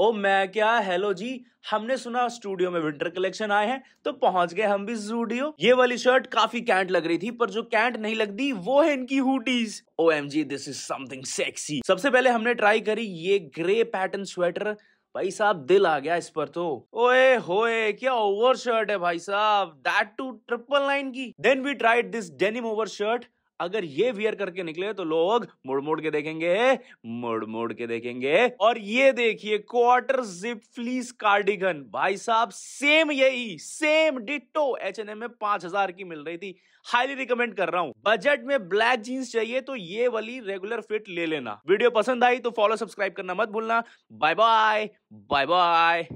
ओ मैं क्या हेलो जी हमने सुना स्टूडियो में विंटर कलेक्शन आए हैं तो पहुंच गए हम भी स्टूडियो ये वाली शर्ट काफी कैंट लग रही थी पर जो कैंट नहीं लगती वो है इनकी hoodies O M G this is something sexy सबसे पहले हमने ट्राई करी ये ग्रे पैटर्न स्वेटर भाई साहब दिल आ गया इस पर तो ओए होए क्या ओवर शर्ट है भाई साहब दैट टू ट्रिपल लाइन की then we tried this denim over shirt अगर ये वियर करके निकले तो लोग मुड़ मुड़ के देखेंगे मुड़ मुड़ के देखेंगे और ये देखिए क्वार्टर जिप फ्लीस कार्डिगन भाई साहब सेम यही same ditto H and M में पांच हजार की मिल रही थी हाईली रिकमेंड कर रहा हूँ बजट में ब्लैक जीन्स चाहिए तो ये वाली रेगुलर फिट ले लेना वीडियो पसंद आई तो फॉलो सब्सक्राइब करना मत भूलना बाय बाय बाय बाय